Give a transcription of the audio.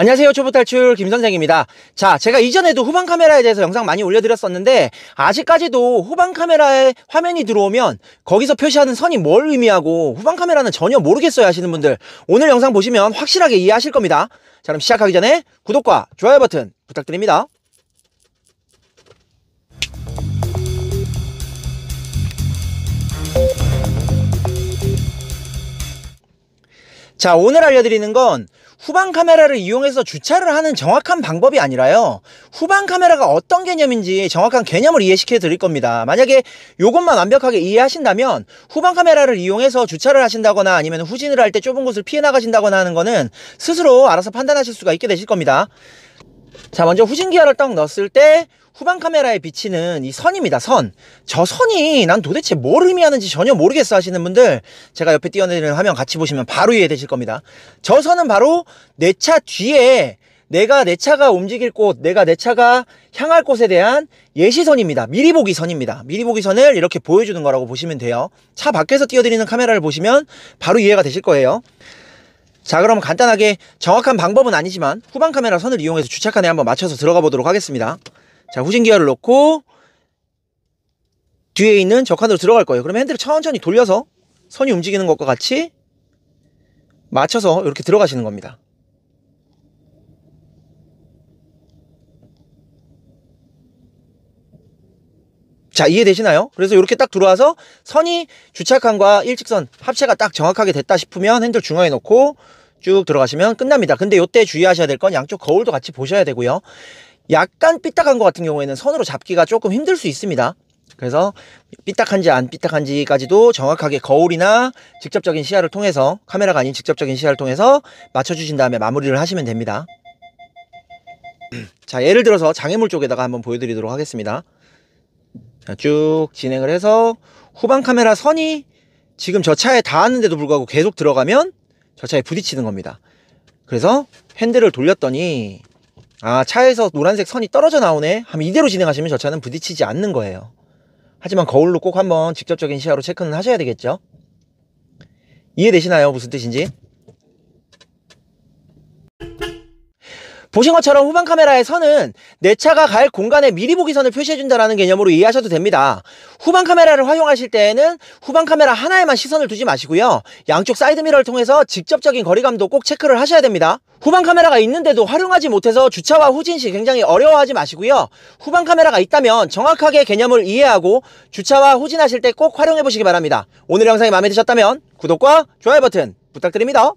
안녕하세요 초보탈출 김선생입니다 자 제가 이전에도 후방 카메라에 대해서 영상 많이 올려드렸었는데 아직까지도 후방 카메라에 화면이 들어오면 거기서 표시하는 선이 뭘 의미하고 후방 카메라는 전혀 모르겠어요 하시는 분들 오늘 영상 보시면 확실하게 이해하실 겁니다 자 그럼 시작하기 전에 구독과 좋아요 버튼 부탁드립니다 자 오늘 알려드리는 건 후방 카메라를 이용해서 주차를 하는 정확한 방법이 아니라요. 후방 카메라가 어떤 개념인지 정확한 개념을 이해시켜 드릴 겁니다. 만약에 이것만 완벽하게 이해하신다면 후방 카메라를 이용해서 주차를 하신다거나 아니면 후진을 할 때 좁은 곳을 피해 나가신다거나 하는 거는 스스로 알아서 판단하실 수가 있게 되실 겁니다. 자 먼저 후진기아를 딱 넣었을 때 후방 카메라에 비치는 이 선입니다 선 저 선이 난 도대체 뭘 의미하는지 전혀 모르겠어 하시는 분들 제가 옆에 띄어내리는 화면 같이 보시면 바로 이해되실 겁니다 저 선은 바로 내 차 뒤에 내가 내 차가 움직일 곳 내가 내 차가 향할 곳에 대한 예시선입니다 미리 보기 선입니다 미리 보기 선을 이렇게 보여주는 거라고 보시면 돼요 차 밖에서 띄어드리는 카메라를 보시면 바로 이해가 되실 거예요 자 그럼 간단하게 정확한 방법은 아니지만 후방 카메라 선을 이용해서 주차칸에 한번 맞춰서 들어가 보도록 하겠습니다 자 후진 기어를 놓고 뒤에 있는 저칸으로 들어갈 거예요 그러면 핸들을 천천히 돌려서 선이 움직이는 것과 같이 맞춰서 이렇게 들어가시는 겁니다 자 이해되시나요? 그래서 이렇게 딱 들어와서 선이 주차칸과 일직선 합체가 딱 정확하게 됐다 싶으면 핸들 중앙에 놓고 쭉 들어가시면 끝납니다. 근데 이때 주의하셔야 될 건 양쪽 거울도 같이 보셔야 되고요. 약간 삐딱한 것 같은 경우에는 선으로 잡기가 조금 힘들 수 있습니다. 그래서 삐딱한지 안 삐딱한지까지도 정확하게 거울이나 직접적인 시야를 통해서 카메라가 아닌 직접적인 시야를 통해서 맞춰주신 다음에 마무리를 하시면 됩니다. 자 예를 들어서 장애물 쪽에다가 한번 보여드리도록 하겠습니다. 쭉 진행을 해서 후방 카메라 선이 지금 저 차에 닿았는데도 불구하고 계속 들어가면 저 차에 부딪히는 겁니다. 그래서 핸들을 돌렸더니 아 차에서 노란색 선이 떨어져 나오네 하면 이대로 진행하시면 저 차는 부딪히지 않는 거예요. 하지만 거울로 꼭 한번 직접적인 시야로 체크는 하셔야 되겠죠. 이해되시나요? 무슨 뜻인지? 보신 것처럼 후방 카메라의 선은 내 차가 갈 공간에 미리 보기 선을 표시해준다는 라 개념으로 이해하셔도 됩니다. 후방 카메라를 활용하실 때에는 후방 카메라 하나에만 시선을 두지 마시고요. 양쪽 사이드미러를 통해서 직접적인 거리감도 꼭 체크를 하셔야 됩니다. 후방 카메라가 있는데도 활용하지 못해서 주차와 후진 시 굉장히 어려워하지 마시고요. 후방 카메라가 있다면 정확하게 개념을 이해하고 주차와 후진하실 때 꼭 활용해 보시기 바랍니다. 오늘 영상이 마음에 드셨다면 구독과 좋아요 버튼 부탁드립니다.